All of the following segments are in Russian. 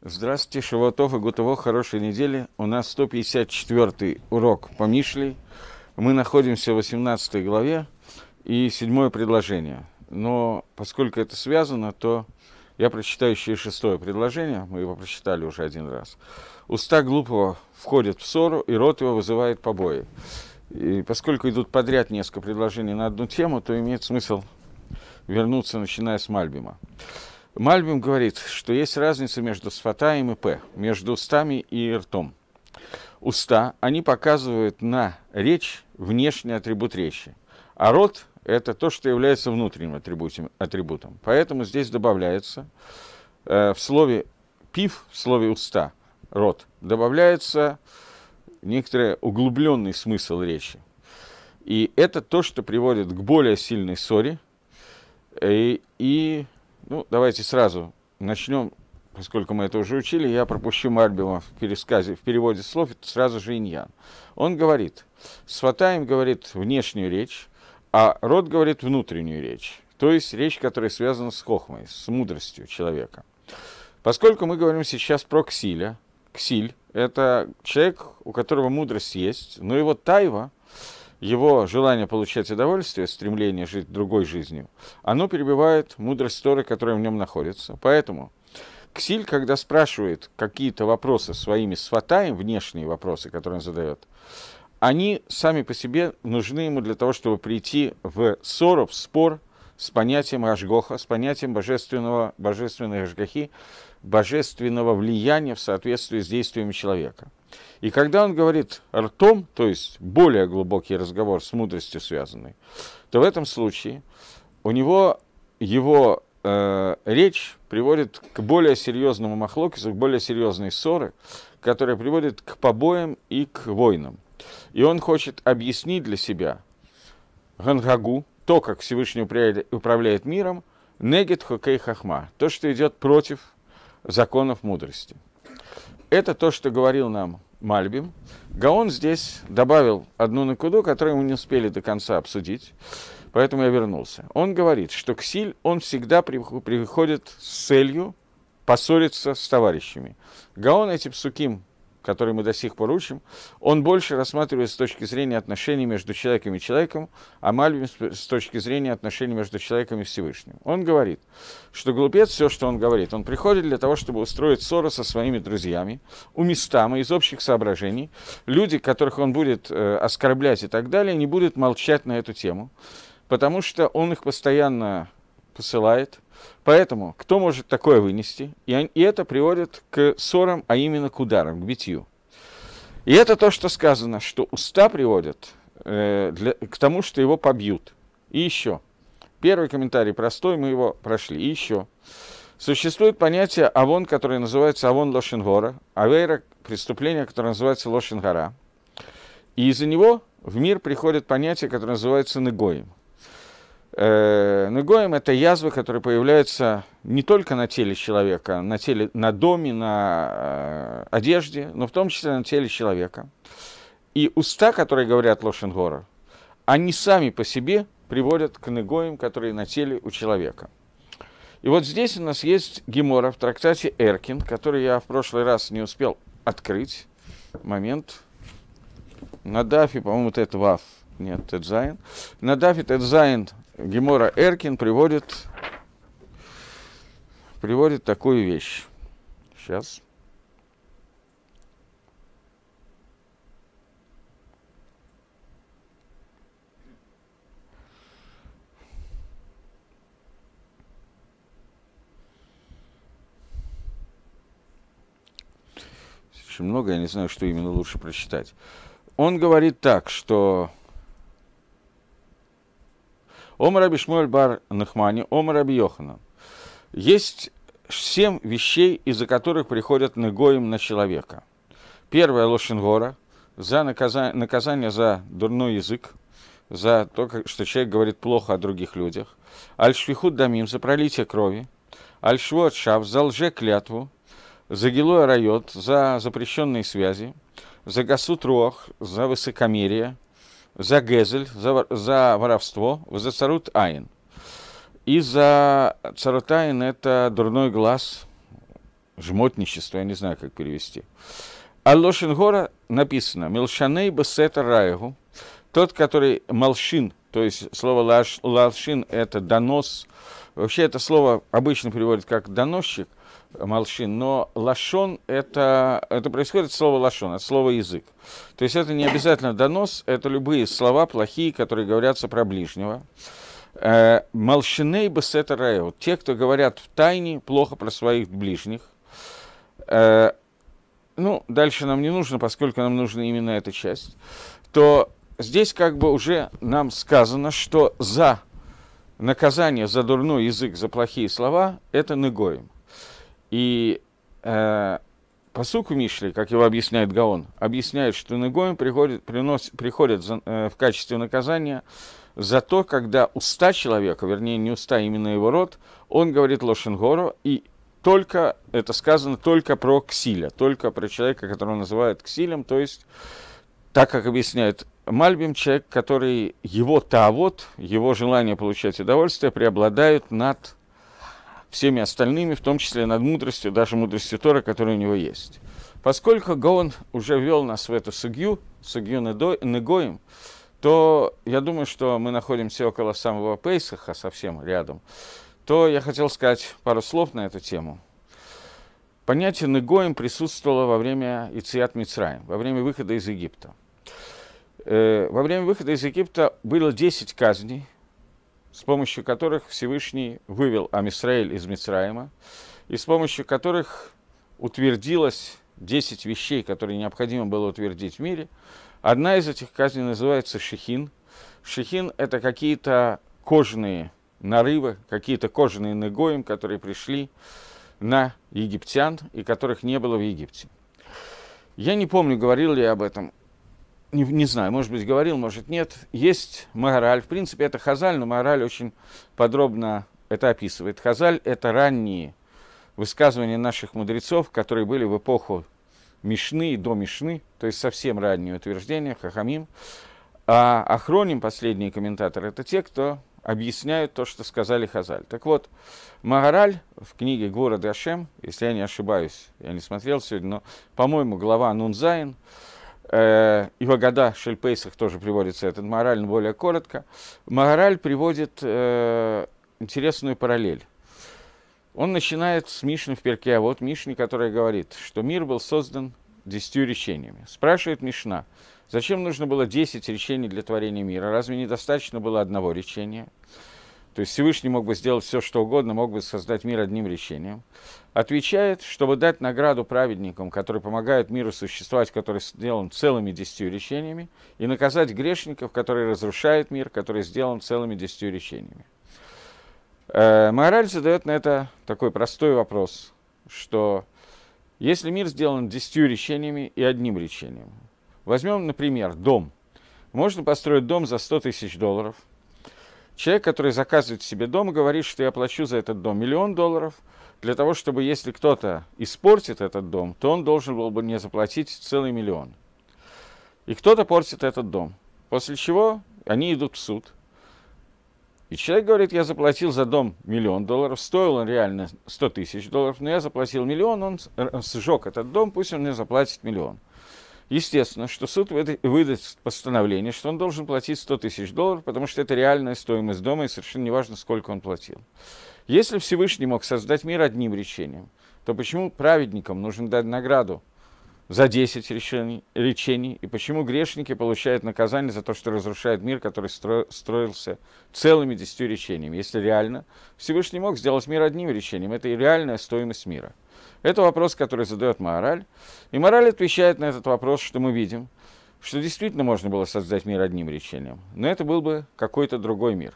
Здравствуйте, Шаватов и Гутово, хорошей недели. У нас 154 урок по Мишлей. Мы находимся в 18 главе и седьмое предложение. Но поскольку это связано, то я прочитаю еще и шестое предложение, мы его прочитали уже один раз. Уста глупого входят в ссору, и рот его вызывает побои. И поскольку идут подряд несколько предложений на одну тему, то имеет смысл вернуться, начиная с Мальбима. Мальбим говорит, что есть разница между сфатаем и п, между устами и ртом. Уста, они показывают на речь внешний атрибут речи, а рот – это то, что является внутренним атрибутом. атрибутом. Поэтому здесь добавляется э, в слове «пив», в слове «уста», «рот», добавляется некоторый углубленный смысл речи. И это то, что приводит к более сильной ссоре э, и, и ну, давайте сразу начнем, поскольку мы это уже учили, я пропущу Марбима в пересказе, в переводе слов, это сразу же иньян. Он говорит, сватаем говорит внешнюю речь, а род говорит внутреннюю речь, то есть речь, которая связана с хохмой, с мудростью человека. Поскольку мы говорим сейчас про ксиля, ксиль – это человек, у которого мудрость есть, но его тайва – его желание получать удовольствие, стремление жить другой жизнью, оно перебивает мудрость Торы, которая в нем находится. Поэтому Ксиль, когда спрашивает какие-то вопросы своими сватаем, внешние вопросы, которые он задает, они сами по себе нужны ему для того, чтобы прийти в ссору, в спор с понятием Ашгоха, с понятием божественного, божественной Ашгахи, божественного влияния в соответствии с действиями человека. И когда он говорит ртом, то есть более глубокий разговор с мудростью связанный, то в этом случае у него его э, речь приводит к более серьезному махлокису, к более серьезной ссоры, которая приводит к побоям и к войнам. И он хочет объяснить для себя Гангагу, то, как Всевышний управляет миром, Негет Хокей Хахма, то, что идет против законов мудрости. Это то, что говорил нам Мальбим. Гаон здесь добавил одну накуду, которую мы не успели до конца обсудить, поэтому я вернулся. Он говорит, что Ксиль, он всегда приходит с целью поссориться с товарищами. Гаон эти псуким который мы до сих пор учим, он больше рассматривается с точки зрения отношений между человеком и человеком, а Мальвин с точки зрения отношений между человеком и Всевышним. Он говорит, что глупец, все, что он говорит, он приходит для того, чтобы устроить ссору со своими друзьями, у местама, из общих соображений. Люди, которых он будет э, оскорблять и так далее, не будут молчать на эту тему, потому что он их постоянно посылает – Поэтому кто может такое вынести? И, и это приводит к ссорам, а именно к ударам, к битью. И это то, что сказано, что уста приводят э, для, к тому, что его побьют. И еще. Первый комментарий простой, мы его прошли. И еще. Существует понятие авон, которое называется авон лошенгора, авейра – преступление, которое называется лошенгора. И из-за него в мир приходит понятие, которое называется негоем. Э, Негоем это язвы, которые появляются не только на теле человека, на, теле, на доме, на э, одежде, но в том числе на теле человека. И уста, которые говорят Лошенгора, они сами по себе приводят к негоям, которые на теле у человека. И вот здесь у нас есть Гемора в трактате Эркин, который я в прошлый раз не успел открыть. Момент. На Дафе, по-моему, это Вав. Нет, это Зайн. На Дафе Зайн. Гемора Эркин приводит, приводит такую вещь. Сейчас. Очень много, я не знаю, что именно лучше прочитать. Он говорит так, что Омар Раби Шмуэль Бар Нахмани, Ом Раби Есть семь вещей, из-за которых приходят негоим на человека. Первое – лошенгора, за наказание, наказание за дурной язык, за то, что человек говорит плохо о других людях. Альшвихуд Дамим за пролитие крови. Аль-Швуат Шав за лжеклятву. За гилой Райот за запрещенные связи. За Гасут Руах за высокомерие – за Гезель, за, за воровство, за Царут Айн. И за Царут Айн это дурной глаз, жмотничество, я не знаю, как перевести. А Лошингора написано «Мелшаней бесета райгу», тот, который молшин, то есть слово лаш, лалшин – это донос. Вообще это слово обычно переводят как доносчик, Малшин, но лашон это, это происходит слово лашон, от слова язык. То есть это не обязательно донос, это любые слова плохие, которые говорятся про ближнего. бы бесета раэо, те, кто говорят в тайне плохо про своих ближних. Э, ну, дальше нам не нужно, поскольку нам нужна именно эта часть. То здесь как бы уже нам сказано, что за наказание за дурной язык, за плохие слова, это негоем. И э, посуку Мишли, как его объясняет Гаон, объясняет, что Негоим приходит, приносит, приходит за, э, в качестве наказания за то, когда уста человека, вернее, не уста, а именно его рот, он говорит Лошенгору, и только, это сказано только про Ксиля, только про человека, которого называют Ксилем, то есть, так как объясняет Мальбим, человек, который его тавод, его желание получать удовольствие преобладают над всеми остальными, в том числе над мудростью, даже мудростью Тора, которая у него есть. Поскольку Гаон уже вел нас в эту сугью, сугью Негоем, то я думаю, что мы находимся около самого Пейсаха, совсем рядом, то я хотел сказать пару слов на эту тему. Понятие Негоем присутствовало во время Ициат Мицраем, во время выхода из Египта. Э, во время выхода из Египта было 10 казней – с помощью которых Всевышний вывел Амисраиль из Мицраима, и с помощью которых утвердилось 10 вещей, которые необходимо было утвердить в мире. Одна из этих казней называется шехин. Шехин – это какие-то кожные нарывы, какие-то кожаные негоем, которые пришли на египтян и которых не было в Египте. Я не помню, говорил ли я об этом не, не знаю, может быть, говорил, может, нет, есть Магараль, В принципе, это Хазаль, но Магараль очень подробно это описывает. Хазаль – это ранние высказывания наших мудрецов, которые были в эпоху Мишны и до Мишны, то есть совсем ранние утверждения, Хахамим. А Ахроним, последний комментатор, это те, кто объясняют то, что сказали Хазаль. Так вот, Магараль в книге «Город Ашем», если я не ошибаюсь, я не смотрел сегодня, но, по-моему, глава Нунзайн – Э, его года Шельпейсах тоже приводится этот мораль, но более коротко. Мораль приводит э, интересную параллель. Он начинает с Мишны в перке, а вот Мишни, которая говорит, что мир был создан десятью решениями. Спрашивает Мишна, зачем нужно было десять решений для творения мира? Разве недостаточно было одного решения? то есть Всевышний мог бы сделать все, что угодно, мог бы создать мир одним решением, отвечает, чтобы дать награду праведникам, которые помогают миру существовать, который сделан целыми десятью решениями, и наказать грешников, которые разрушают мир, который сделан целыми десятью решениями. Э, Мораль задает на это такой простой вопрос, что если мир сделан десятью решениями и одним решением, возьмем, например, дом. Можно построить дом за 100 тысяч долларов – Человек, который заказывает себе дом, говорит, что я плачу за этот дом миллион долларов, для того, чтобы если кто-то испортит этот дом, то он должен был бы мне заплатить целый миллион. И кто-то портит этот дом. После чего они идут в суд. И человек говорит, я заплатил за дом миллион долларов, стоил он реально 100 тысяч долларов, но я заплатил миллион, он э, сжег этот дом, пусть он мне заплатит миллион. Естественно, что суд выдаст постановление, что он должен платить 100 тысяч долларов, потому что это реальная стоимость дома, и совершенно неважно, сколько он платил. Если Всевышний мог создать мир одним речением, то почему праведникам нужно дать награду – за 10 решений, речений, и почему грешники получают наказание за то, что разрушают мир, который стро, строился целыми 10 речениями. Если реально, Всевышний мог сделать мир одним речением, это и реальная стоимость мира. Это вопрос, который задает Мораль, и Мораль отвечает на этот вопрос, что мы видим, что действительно можно было создать мир одним речением, но это был бы какой-то другой мир.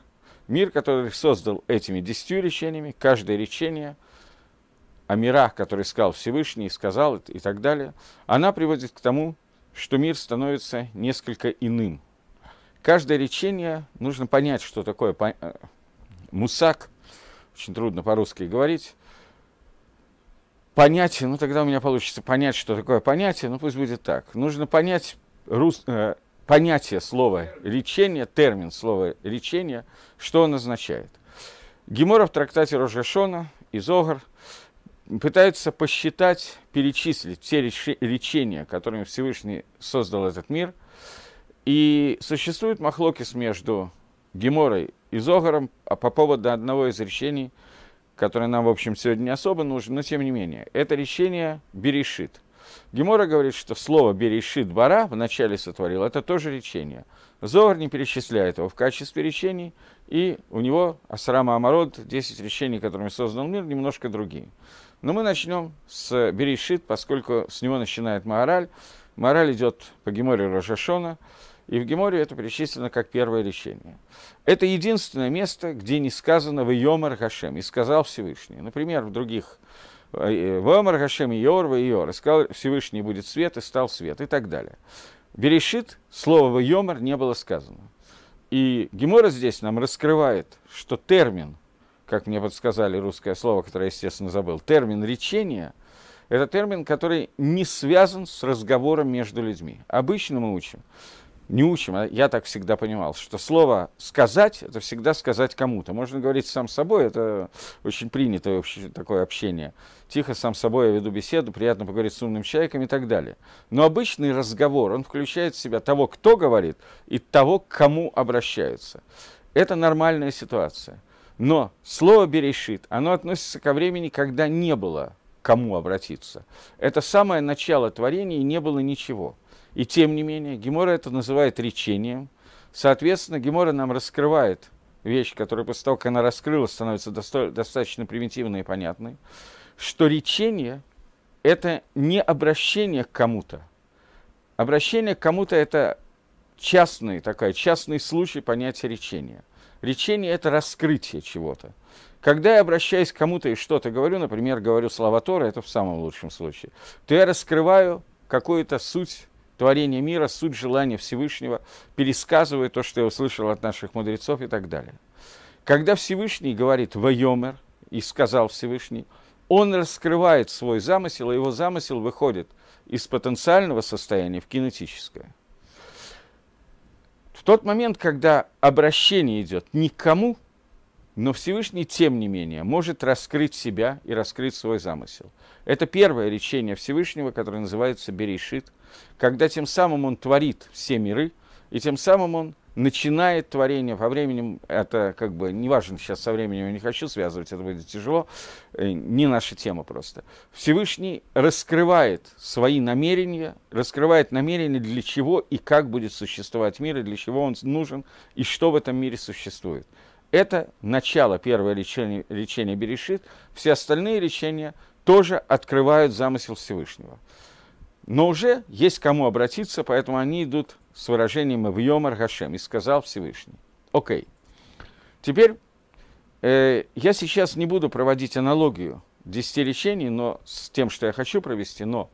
Мир, который создал этими десятью речениями, каждое речение – о мирах, которые сказал Всевышний, сказал и так далее, она приводит к тому, что мир становится несколько иным. Каждое речение, нужно понять, что такое э, мусак, очень трудно по-русски говорить, понятие, ну тогда у меня получится понять, что такое понятие, ну пусть будет так. Нужно понять рус, э, понятие слова речение, термин слова речение, что он означает. Гемора в трактате Рожешона, Изогар – пытаются посчитать, перечислить все лечения, которыми Всевышний создал этот мир. И существует махлокис между Геморой и Зогаром а по поводу одного из решений, которое нам, в общем, сегодня не особо нужно, но тем не менее. Это решение Берешит. Гемора говорит, что слово «берешит бара» вначале сотворил, это тоже речение. Зогар не перечисляет его в качестве речений, и у него Асрама Амарод, 10 речений, которыми создан мир, немножко другие. Но ну, мы начнем с э, Берешит, поскольку с него начинает мораль. Мораль идет по Геморе Рожашона, и в Геморе это перечислено как первое решение. Это единственное место, где не сказано «Вейомар Хашем» и сказал Всевышний. Например, в других э, э, «Вейомар Хашем Иор, Вейор» и сказал Всевышний будет свет, и стал свет, и так далее. Берешит слово «Вейомар» не было сказано. И Гемора здесь нам раскрывает, что термин как мне подсказали русское слово, которое, естественно, забыл, термин речения – это термин, который не связан с разговором между людьми. Обычно мы учим, не учим, а я так всегда понимал, что слово «сказать» — это всегда сказать кому-то. Можно говорить сам собой, это очень принятое такое общение. Тихо сам собой я веду беседу, приятно поговорить с умным человеком и так далее. Но обычный разговор, он включает в себя того, кто говорит, и того, к кому обращается. Это нормальная ситуация – но слово «берешит», оно относится ко времени, когда не было кому обратиться. Это самое начало творения, и не было ничего. И тем не менее, Гемора это называет речением. Соответственно, Гемора нам раскрывает вещь, которая после того, как она раскрылась, становится досто- достаточно примитивной и понятной, что речение – это не обращение к кому-то. Обращение к кому-то – это частный, такой, частный случай понятия речения – Речение – это раскрытие чего-то. Когда я обращаюсь к кому-то и что-то говорю, например, говорю слова Тора, это в самом лучшем случае, то я раскрываю какую-то суть творения мира, суть желания Всевышнего, пересказываю то, что я услышал от наших мудрецов и так далее. Когда Всевышний говорит «Вайомер» и сказал Всевышний, он раскрывает свой замысел, и его замысел выходит из потенциального состояния в кинетическое – в тот момент, когда обращение идет никому, но Всевышний, тем не менее, может раскрыть себя и раскрыть свой замысел. Это первое речение Всевышнего, которое называется Берешит, когда тем самым он творит все миры, и тем самым он начинает творение во времени, это как бы неважно сейчас со временем я не хочу связывать, это будет тяжело, э, не наша тема просто. Всевышний раскрывает свои намерения, раскрывает намерения, для чего и как будет существовать мир, и для чего он нужен, и что в этом мире существует. Это начало первое лечение, лечение Берешит, все остальные лечения тоже открывают замысел Всевышнего. Но уже есть кому обратиться, поэтому они идут с выражением в Йомар Хашем и сказал Всевышний. Окей. Okay. Теперь э, я сейчас не буду проводить аналогию десяти речений, но с тем, что я хочу провести, но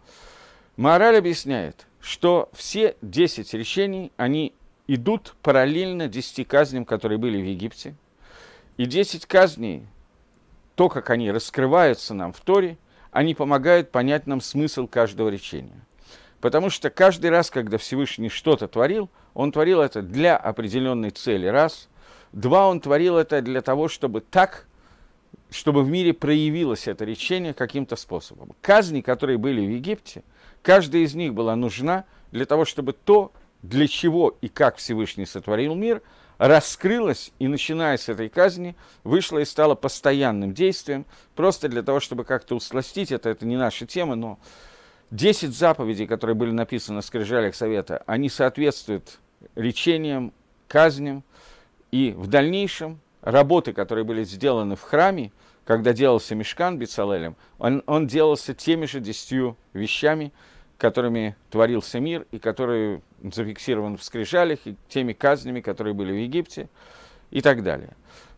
Мораль объясняет, что все десять речений, они идут параллельно десяти казням, которые были в Египте. И десять казней, то, как они раскрываются нам в Торе, они помогают понять нам смысл каждого речения. Потому что каждый раз, когда Всевышний что-то творил, он творил это для определенной цели, раз. Два, он творил это для того, чтобы так, чтобы в мире проявилось это речение каким-то способом. Казни, которые были в Египте, каждая из них была нужна для того, чтобы то, для чего и как Всевышний сотворил мир, раскрылось и, начиная с этой казни, вышло и стало постоянным действием, просто для того, чтобы как-то усластить это, это не наша тема, но 10 заповедей, которые были написаны в скрижалях Совета, они соответствуют речениям, казням и в дальнейшем работы, которые были сделаны в храме, когда делался мешкан Бицалелем, он, он делался теми же десятью вещами, которыми творился мир и которые зафиксированы в скрижалях, и теми казнями, которые были в Египте и так далее.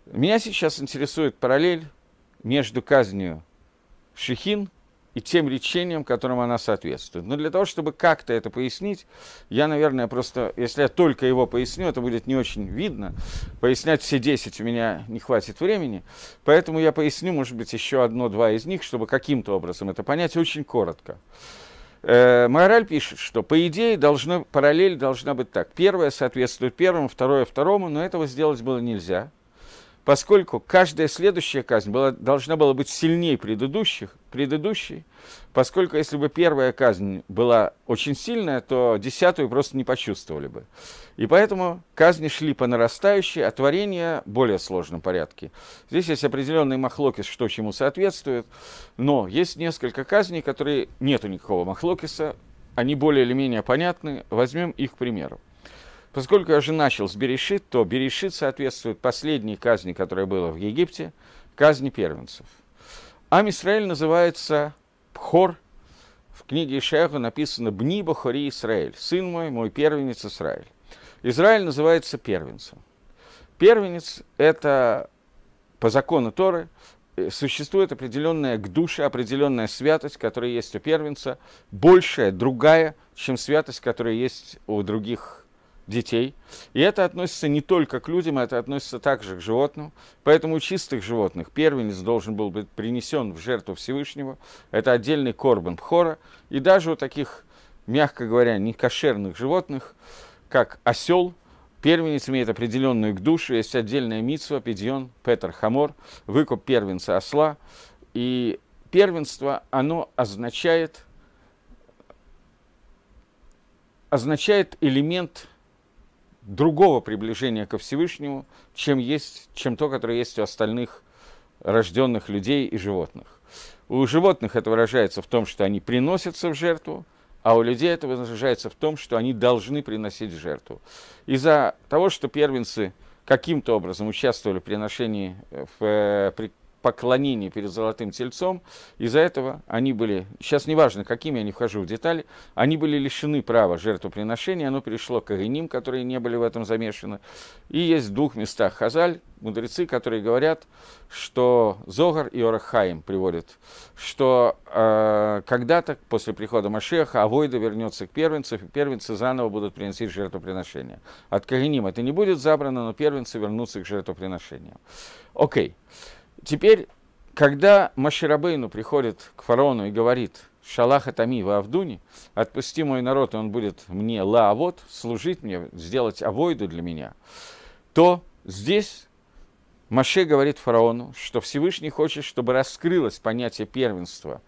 Меня сейчас интересует параллель между казнью Шехин – и тем речениям, которым она соответствует. Но для того, чтобы как-то это пояснить, я, наверное, просто, если я только его поясню, это будет не очень видно. Пояснять все 10 у меня не хватит времени, поэтому я поясню, может быть, еще одно-два из них, чтобы каким-то образом это понять очень коротко. Э, Мораль пишет, что по идее должно, параллель должна быть так. Первое соответствует первому, второе второму, но этого сделать было нельзя – поскольку каждая следующая казнь была, должна была быть сильнее предыдущих, предыдущей, поскольку если бы первая казнь была очень сильная, то десятую просто не почувствовали бы. И поэтому казни шли по нарастающей, а творения более сложном порядке. Здесь есть определенный махлокис, что чему соответствует, но есть несколько казней, которые нету никакого махлокиса, они более или менее понятны, возьмем их к примеру. Поскольку я же начал с Берешит, то Берешит соответствует последней казни, которая была в Египте, казни первенцев. Ам Исраиль называется Пхор. В книге Ишаяху написано «Бни Бахори Исраиль, сын мой, мой первенец Израиль». Израиль называется первенцем. Первенец – это по закону Торы э, существует определенная к душе, определенная святость, которая есть у первенца, большая, другая, чем святость, которая есть у других детей. И это относится не только к людям, это относится также к животным. Поэтому у чистых животных первенец должен был быть принесен в жертву Всевышнего. Это отдельный корбан пхора И даже у таких, мягко говоря, некошерных животных, как осел, Первенец имеет определенную к душе, есть отдельная митсва, пидьон, петер, хамор, выкуп первенца осла. И первенство, оно означает, означает элемент другого приближения ко Всевышнему, чем, есть, чем то, которое есть у остальных рожденных людей и животных. У животных это выражается в том, что они приносятся в жертву, а у людей это выражается в том, что они должны приносить жертву. Из-за того, что первенцы каким-то образом участвовали в приношении, э, в, э, поклонение перед Золотым Тельцом. Из-за этого они были, сейчас неважно, какими я не вхожу в детали, они были лишены права жертвоприношения, оно перешло к Агиним, которые не были в этом замешаны. И есть в двух местах Хазаль, мудрецы, которые говорят, что Зогар и Орахаим приводят, что э, когда-то после прихода Машеха Авойда вернется к первенцам, и первенцы заново будут приносить жертвоприношения. От Кагиним это не будет забрано, но первенцы вернутся к жертвоприношениям. Окей. Okay. Теперь, когда Маширабейну приходит к фараону и говорит, Шалаха Тами в Авдуне, отпусти мой народ, и он будет мне лаавод, служить мне, сделать авойду для меня, то здесь Маше говорит фараону, что Всевышний хочет, чтобы раскрылось понятие первенства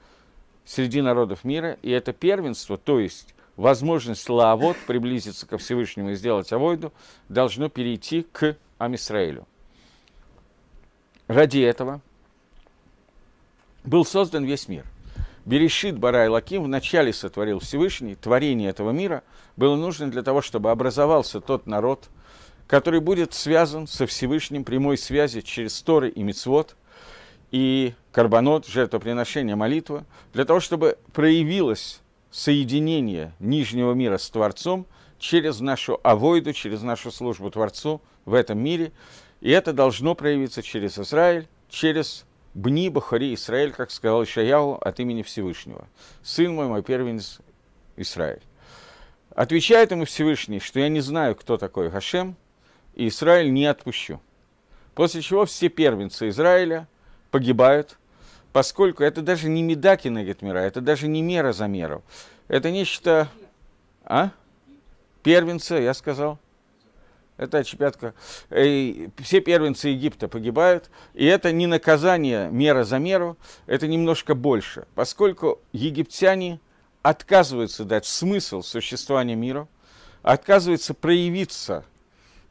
среди народов мира, и это первенство, то есть возможность лаавод приблизиться ко Всевышнему и сделать авойду, должно перейти к Амисраилю. Ради этого был создан весь мир. Берешит Бара и Лаким вначале сотворил Всевышний, творение этого мира было нужно для того, чтобы образовался тот народ, который будет связан со Всевышним прямой связи через Торы и Мицвод и карбонот, жертвоприношение, молитва, для того, чтобы проявилось соединение нижнего мира с Творцом через нашу авойду, через нашу службу Творцу в этом мире, и это должно проявиться через Израиль, через «Бни Бахари Израиль», как сказал Шаяу от имени Всевышнего. «Сын мой, мой первенец Израиль». Отвечает ему Всевышний, что я не знаю, кто такой Гашем, и Израиль не отпущу. После чего все первенцы Израиля погибают, поскольку это даже не медаки на мира, это даже не мера за меру. Это нечто... А? первенцы, я сказал это отчепятка. И все первенцы Египта погибают. И это не наказание мера за меру, это немножко больше. Поскольку египтяне отказываются дать смысл существования мира, отказываются проявиться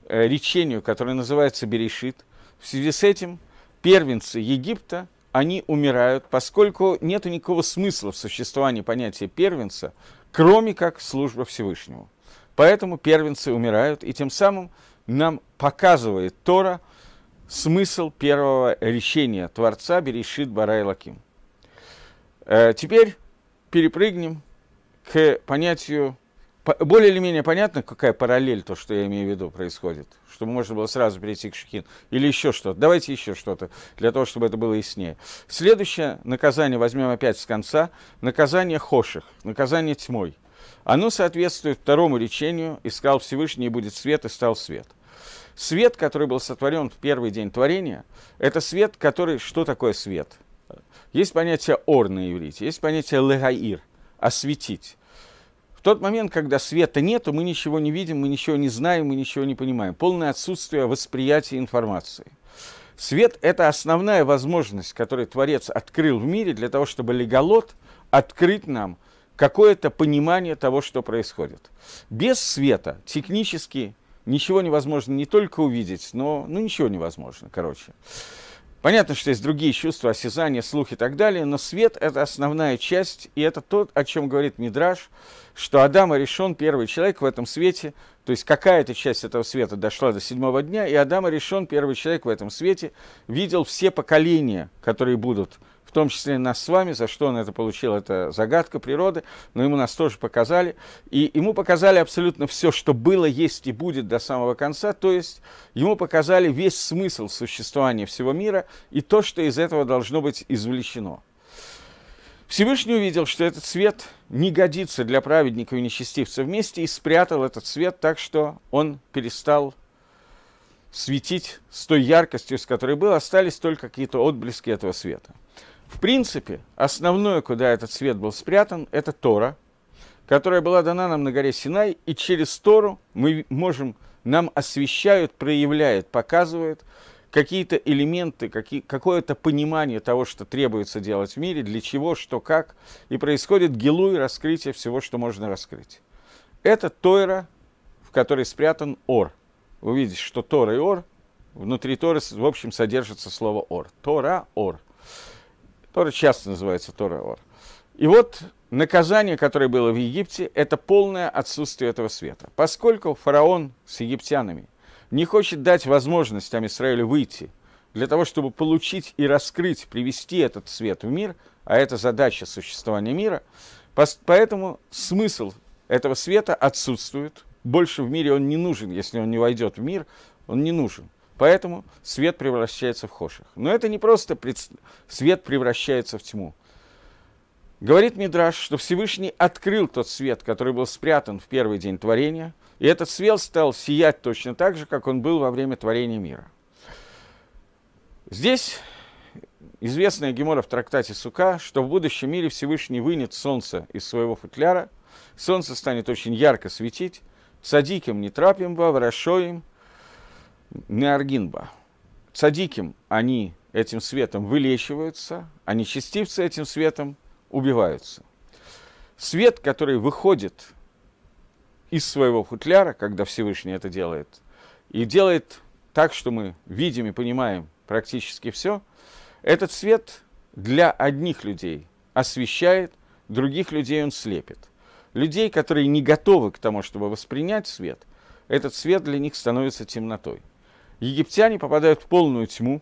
э, речению, которое называется Берешит. В связи с этим первенцы Египта, они умирают, поскольку нет никакого смысла в существовании понятия первенца, кроме как служба Всевышнему. Поэтому первенцы умирают, и тем самым нам показывает Тора смысл первого решения Творца Берешит Барай Лаким. Э, теперь перепрыгнем к понятию, более или менее понятно, какая параллель то, что я имею в виду, происходит, чтобы можно было сразу перейти к Шехин, или еще что-то. Давайте еще что-то, для того, чтобы это было яснее. Следующее наказание возьмем опять с конца, наказание хоших, наказание тьмой – оно соответствует второму речению «Искал Всевышний, и будет свет, и стал свет». Свет, который был сотворен в первый день творения, это свет, который... Что такое свет? Есть понятие «ор» на иврите, есть понятие «легаир» – «осветить». В тот момент, когда света нет, мы ничего не видим, мы ничего не знаем, мы ничего не понимаем. Полное отсутствие восприятия информации. Свет – это основная возможность, которую Творец открыл в мире для того, чтобы леголот открыть нам – какое-то понимание того, что происходит. Без света технически ничего невозможно не только увидеть, но ну, ничего невозможно, короче. Понятно, что есть другие чувства, осязания, слух и так далее, но свет – это основная часть, и это тот, о чем говорит Мидраш, что Адам решен первый человек в этом свете, то есть какая-то часть этого света дошла до седьмого дня, и Адам решен первый человек в этом свете, видел все поколения, которые будут – в том числе и нас с вами, за что он это получил, это загадка природы, но ему нас тоже показали. И ему показали абсолютно все, что было, есть и будет до самого конца, то есть ему показали весь смысл существования всего мира и то, что из этого должно быть извлечено. Всевышний увидел, что этот свет не годится для праведника и нечестивца вместе, и спрятал этот свет так, что он перестал светить с той яркостью, с которой был, остались только какие-то отблески этого света. В принципе, основное, куда этот свет был спрятан, это Тора, которая была дана нам на горе Синай, и через Тору мы можем, нам освещают, проявляют, показывают какие-то элементы, какие, какое-то понимание того, что требуется делать в мире, для чего, что, как, и происходит гилу и раскрытие всего, что можно раскрыть. Это Тора, в которой спрятан Ор. Вы видите, что Тора и Ор, внутри Торы, в общем, содержится слово Ор. Тора, Ор – Тора часто называется Тора Ор. И вот наказание, которое было в Египте, это полное отсутствие этого света. Поскольку фараон с египтянами не хочет дать возможность Амисраилю выйти для того, чтобы получить и раскрыть, привести этот свет в мир, а это задача существования мира, поэтому смысл этого света отсутствует. Больше в мире он не нужен, если он не войдет в мир, он не нужен. Поэтому свет превращается в хоших. Но это не просто пред... свет превращается в тьму. Говорит Мидраш, что Всевышний открыл тот свет, который был спрятан в первый день творения, и этот свет стал сиять точно так же, как он был во время творения мира. Здесь известная Гемора в трактате Сука, что в будущем мире Всевышний вынет солнце из своего футляра, солнце станет очень ярко светить, цадиким не трапим во, ворошоим, Неоргинба. Садиким они этим светом вылечиваются, они а нечестивцы этим светом убиваются. Свет, который выходит из своего футляра, когда Всевышний это делает, и делает так, что мы видим и понимаем практически все, этот свет для одних людей освещает, других людей он слепит. Людей, которые не готовы к тому, чтобы воспринять свет, этот свет для них становится темнотой. Египтяне попадают в полную тьму.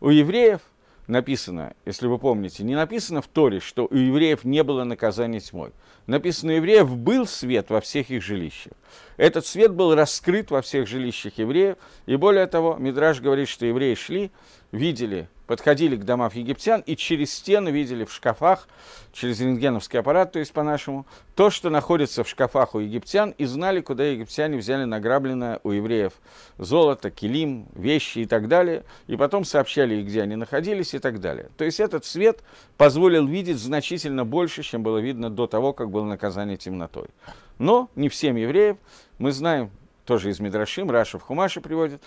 У евреев написано, если вы помните, не написано в Торе, что у евреев не было наказания тьмой. Написано, у евреев был свет во всех их жилищах. Этот свет был раскрыт во всех жилищах евреев, и более того, Мидраж говорит, что евреи шли, видели, подходили к домам египтян и через стены видели в шкафах, через рентгеновский аппарат, то есть по-нашему, то, что находится в шкафах у египтян, и знали, куда египтяне взяли награбленное у евреев золото, килим, вещи и так далее, и потом сообщали, где они находились и так далее. То есть этот свет позволил видеть значительно больше, чем было видно до того, как было наказание темнотой но не всем евреям. Мы знаем, тоже из Мидрашим, Раша в Хумаше приводит,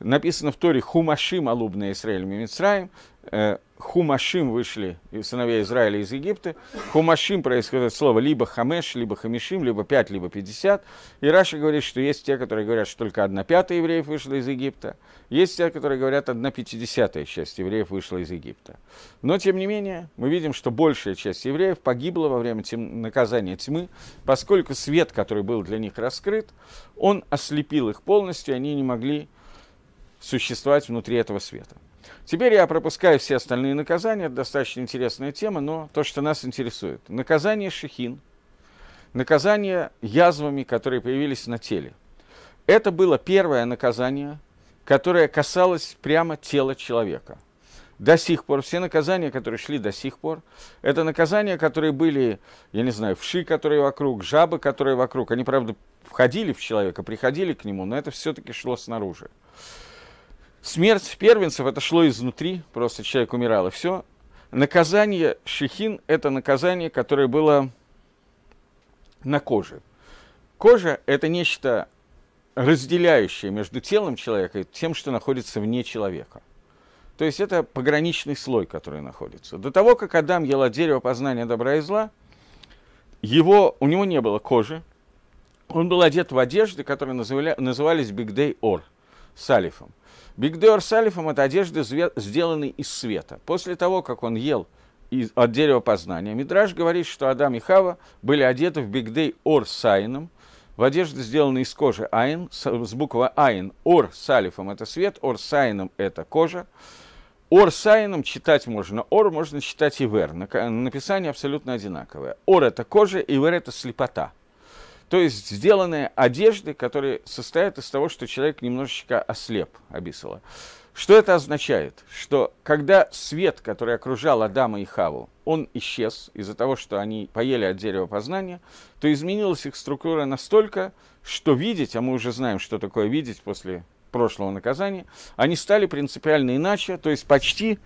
написано в Торе «Хумашим алубна Исраэль Мимицраем», Э, хумашим вышли сыновья Израиля из Египта. Хумашим происходит слово либо хамеш, либо хамишим, либо пять, либо пятьдесят. И Раша говорит, что есть те, которые говорят, что только одна пятая евреев вышла из Египта. Есть те, которые говорят, одна пятидесятая часть евреев вышла из Египта. Но, тем не менее, мы видим, что большая часть евреев погибла во время тем... наказания тьмы, поскольку свет, который был для них раскрыт, он ослепил их полностью, и они не могли существовать внутри этого света. Теперь я пропускаю все остальные наказания, это достаточно интересная тема, но то, что нас интересует. Наказание шехин, наказание язвами, которые появились на теле. Это было первое наказание, которое касалось прямо тела человека. До сих пор, все наказания, которые шли до сих пор, это наказания, которые были, я не знаю, вши, которые вокруг, жабы, которые вокруг. Они, правда, входили в человека, приходили к нему, но это все-таки шло снаружи. Смерть первенцев, это шло изнутри, просто человек умирал, и все. Наказание шехин – это наказание, которое было на коже. Кожа – это нечто разделяющее между телом человека и тем, что находится вне человека. То есть это пограничный слой, который находится. До того, как Адам ел от дерева познания добра и зла, его, у него не было кожи. Он был одет в одежды, которые называли, назывались Бигдей Ор с Алифом. Бигдеор с Алифом – это одежды, сделанные из света. После того, как он ел из, от дерева познания, Мидраж говорит, что Адам и Хава были одеты в Бигдей Ор с Айном, в одежды, сделанные из кожи Айн, с, с буквы Айн. Ор с Алифом – это свет, Ор с Айном – это кожа. Ор с Айном читать можно, Ор можно читать Ивер. Написание абсолютно одинаковое. Ор – это кожа, Ивер – это слепота. То есть сделанные одежды, которые состоят из того, что человек немножечко ослеп, обисало. Что это означает? Что когда свет, который окружал Адама и Хаву, он исчез из-за того, что они поели от дерева познания, то изменилась их структура настолько, что видеть, а мы уже знаем, что такое видеть после прошлого наказания, они стали принципиально иначе, то есть почти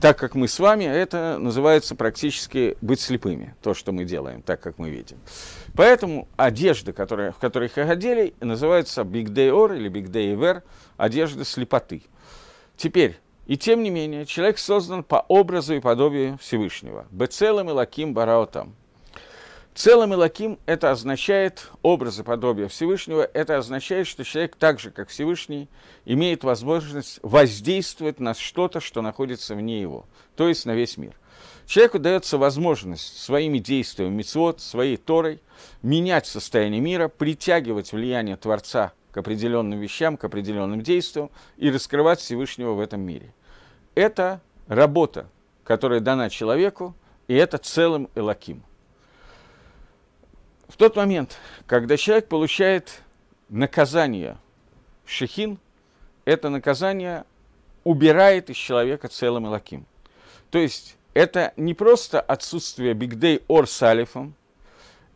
так как мы с вами, а это называется практически быть слепыми, то, что мы делаем, так как мы видим. Поэтому одежда, которая, в которой их одели, называется Big Day Or или Big Day Ever, одежда слепоты. Теперь, и тем не менее, человек создан по образу и подобию Всевышнего. Бецелом и лаким бараотам. Целым Илаким это означает образы подобия Всевышнего, это означает, что человек так же, как Всевышний, имеет возможность воздействовать на что-то, что находится вне его, то есть на весь мир. Человеку дается возможность своими действиями, мецвод, своей Торой, менять состояние мира, притягивать влияние Творца к определенным вещам, к определенным действиям и раскрывать Всевышнего в этом мире. Это работа, которая дана человеку, и это целым Элаким – в тот момент, когда человек получает наказание шехин, это наказание убирает из человека целым лаким. То есть это не просто отсутствие бигдей ор с алифом,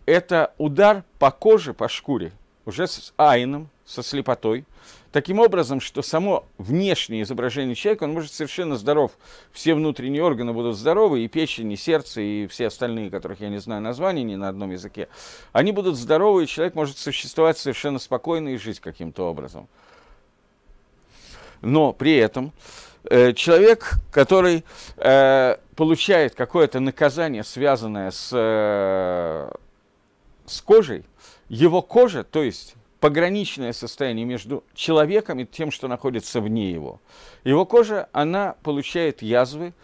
это удар по коже, по шкуре, уже с айном, со слепотой – Таким образом, что само внешнее изображение человека, он может совершенно здоров, все внутренние органы будут здоровы, и печень, и сердце, и все остальные, которых я не знаю названия, ни на одном языке, они будут здоровы, и человек может существовать совершенно спокойно и жить каким-то образом. Но при этом э, человек, который э, получает какое-то наказание, связанное с, э, с кожей, его кожа, то есть пограничное состояние между человеком и тем, что находится вне его. Его кожа, она получает язвы.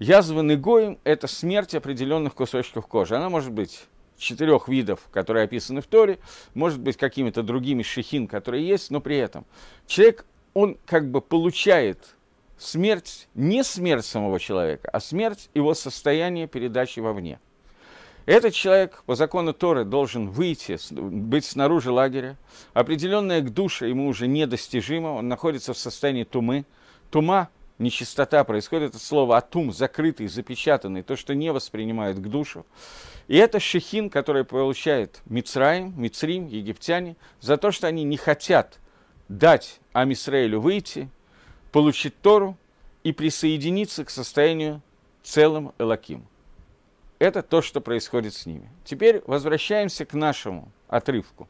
Язвы негоем – это смерть определенных кусочков кожи. Она может быть четырех видов, которые описаны в Торе, может быть, какими-то другими шехин, которые есть, но при этом человек, он как бы получает смерть, не смерть самого человека, а смерть его состояния передачи вовне. Этот человек по закону Торы должен выйти, быть снаружи лагеря. Определенная к душе ему уже недостижима, он находится в состоянии тумы. Тума нечистота происходит от слова атум, закрытый, запечатанный, то, что не воспринимает к душу. И это шехин, который получает Мицраим, Мицрим, египтяне, за то, что они не хотят дать Амисраилю выйти, получить Тору и присоединиться к состоянию целым Элаким. Это то, что происходит с ними. Теперь возвращаемся к нашему отрывку.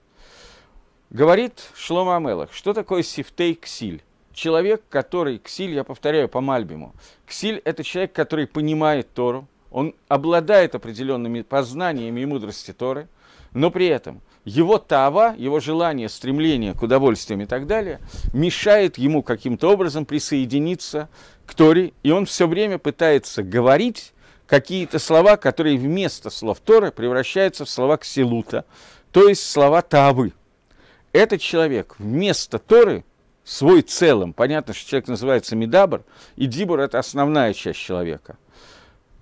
Говорит Шлома Амелах, что такое сифтей ксиль? Человек, который, ксиль, я повторяю по Мальбиму, ксиль – это человек, который понимает Тору, он обладает определенными познаниями и мудрости Торы, но при этом его тава, его желание, стремление к удовольствиям и так далее, мешает ему каким-то образом присоединиться к Торе, и он все время пытается говорить какие-то слова, которые вместо слов Торы превращаются в слова Ксилута, то есть слова Тавы. Этот человек вместо Торы свой целым, понятно, что человек называется Медабр, и Дибур – это основная часть человека.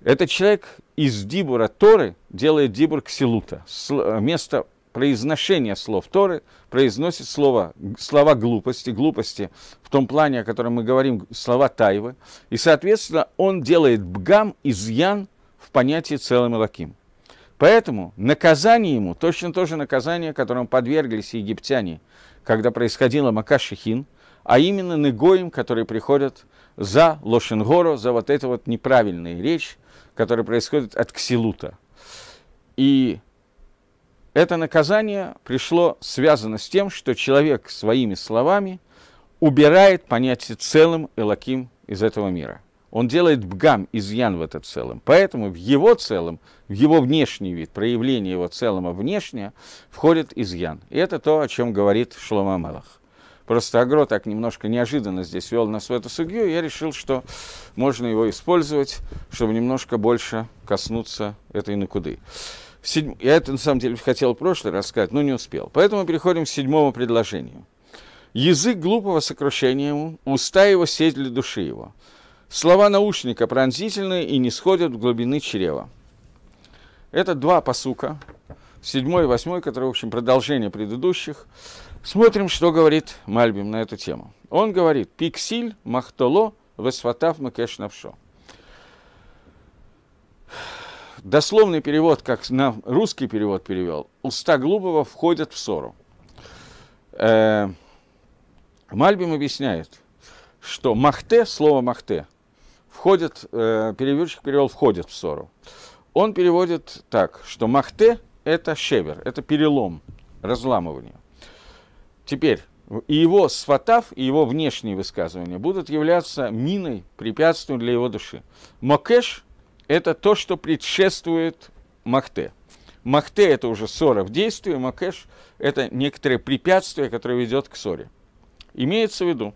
Этот человек из Дибура Торы делает Дибур Ксилута, э, место произношение слов Торы произносит слова слова глупости, глупости в том плане, о котором мы говорим, слова тайвы. И, соответственно, он делает бгам, изъян в понятии целым лаким. Поэтому наказание ему, точно то же наказание, которым подверглись египтяне, когда происходило Макашихин, а именно негоим, которые приходят за Лошенгору, за вот эту вот неправильную речь, которая происходит от Ксилута. И это наказание пришло связано с тем, что человек своими словами убирает понятие целым Элаким из этого мира. Он делает бгам, изъян в это целым. Поэтому в его целом, в его внешний вид, проявление его целого внешнее, входит изъян. И это то, о чем говорит Шлома Малах. Просто Агро так немножко неожиданно здесь вел нас в эту судью, я решил, что можно его использовать, чтобы немножко больше коснуться этой накуды. Седь... Я это на самом деле хотел в прошлый рассказать, но не успел. Поэтому переходим к седьмому предложению. Язык глупого сокрушения ему, уста его сеть для души его. Слова наушника пронзительные и не сходят в глубины чрева. Это два посука, седьмой и восьмой, которые, в общем, продолжение предыдущих. Смотрим, что говорит Мальбим на эту тему. Он говорит «Пиксиль махтоло весватав макеш навшо» дословный перевод, как на русский перевод перевел, уста глупого входят в ссору. Э, Мальбим объясняет, что махте, слово махте, входит, э, переводчик перевел входит в ссору. Он переводит так, что махте – это шевер, это перелом, разламывание. Теперь, и его сватав, и его внешние высказывания будут являться миной, препятствием для его души. Мокеш это то, что предшествует Махте. Махте – это уже ссора в действии, Макеш – это некоторое препятствие, которое ведет к ссоре. Имеется в виду,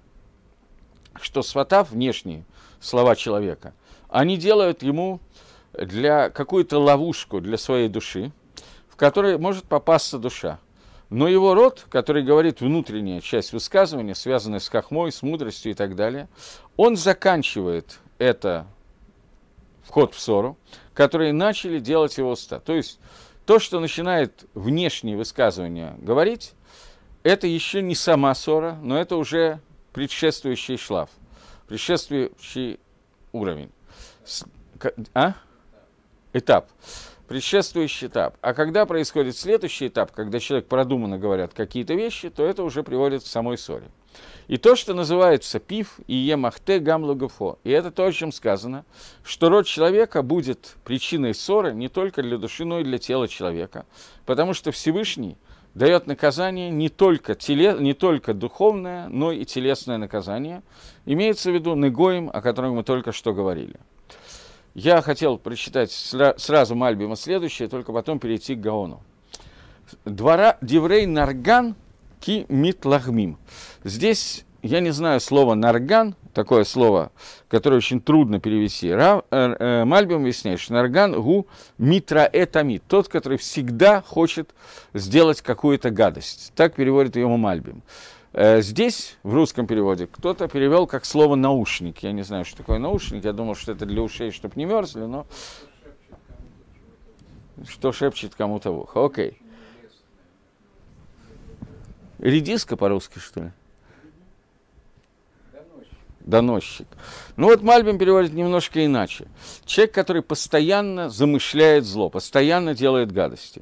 что свата внешние слова человека, они делают ему для какую-то ловушку для своей души, в которой может попасться душа. Но его род, который говорит внутренняя часть высказывания, связанная с хохмой, с мудростью и так далее, он заканчивает это вход в ссору, которые начали делать его уста. То есть то, что начинает внешние высказывания говорить, это еще не сама ссора, но это уже предшествующий шлаф, предшествующий уровень. А? Этап. Предшествующий этап. А когда происходит следующий этап, когда человек продуманно говорят какие-то вещи, то это уже приводит к самой ссоре. И то, что называется пив и емахте гамлугафо. И это то, о чем сказано, что род человека будет причиной ссоры не только для души, но и для тела человека. Потому что Всевышний дает наказание не только, теле, не только духовное, но и телесное наказание. Имеется в виду негоем, о котором мы только что говорили. Я хотел прочитать сразу Мальбима следующее, только потом перейти к Гаону. Двора, Деврей Нарган – ки мит митлагмим. Здесь я не знаю слова нарган, такое слово, которое очень трудно перевести. Ра, э, э, Мальбим объясняет, что нарган гу митра этамит, тот, который всегда хочет сделать какую-то гадость. Так переводит его Мальбим. Э, здесь, в русском переводе, кто-то перевел как слово наушник. Я не знаю, что такое наушник. Я думал, что это для ушей, чтобы не мерзли, но... Что шепчет кому-то в ухо. Окей. Редиска по-русски, что ли? доносчик. Ну вот Мальбим переводит немножко иначе. Человек, который постоянно замышляет зло, постоянно делает гадости.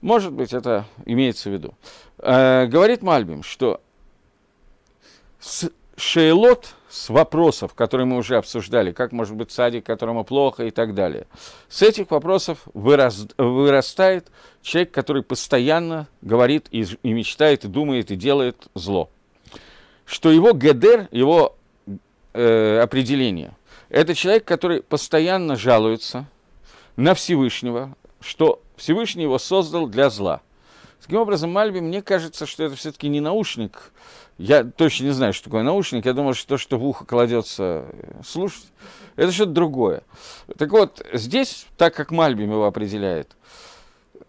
Может быть, это имеется в виду. Э, говорит Мальбим, что шейлот с вопросов, которые мы уже обсуждали, как может быть садик, которому плохо и так далее, с этих вопросов выраз, вырастает человек, который постоянно говорит и, и мечтает, и думает, и делает зло. Что его ГДР, его э, определение, это человек, который постоянно жалуется на Всевышнего, что Всевышний его создал для зла. Таким образом, Мальби, мне кажется, что это все-таки не наушник, я точно не знаю, что такое наушник. Я думаю, что то, что в ухо кладется э, слушать, это что-то другое. Так вот, здесь, так как Мальбим его определяет,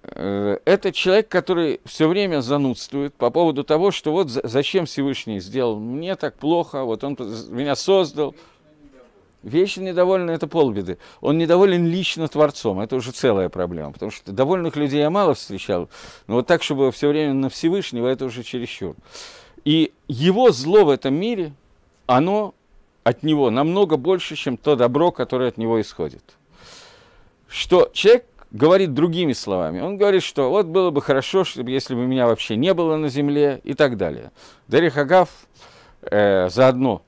э, это человек, который все время занудствует по поводу того, что вот зачем Всевышний сделал мне так плохо, вот он меня создал. Вечно недоволен – это полбеды. Он недоволен лично Творцом, это уже целая проблема, потому что довольных людей я мало встречал, но вот так, чтобы все время на Всевышнего, это уже чересчур. И его зло в этом мире, оно от него намного больше, чем то добро, которое от него исходит. Что человек говорит другими словами. Он говорит, что вот было бы хорошо, чтобы, если бы меня вообще не было на земле и так далее. Дарих Агав э, заодно.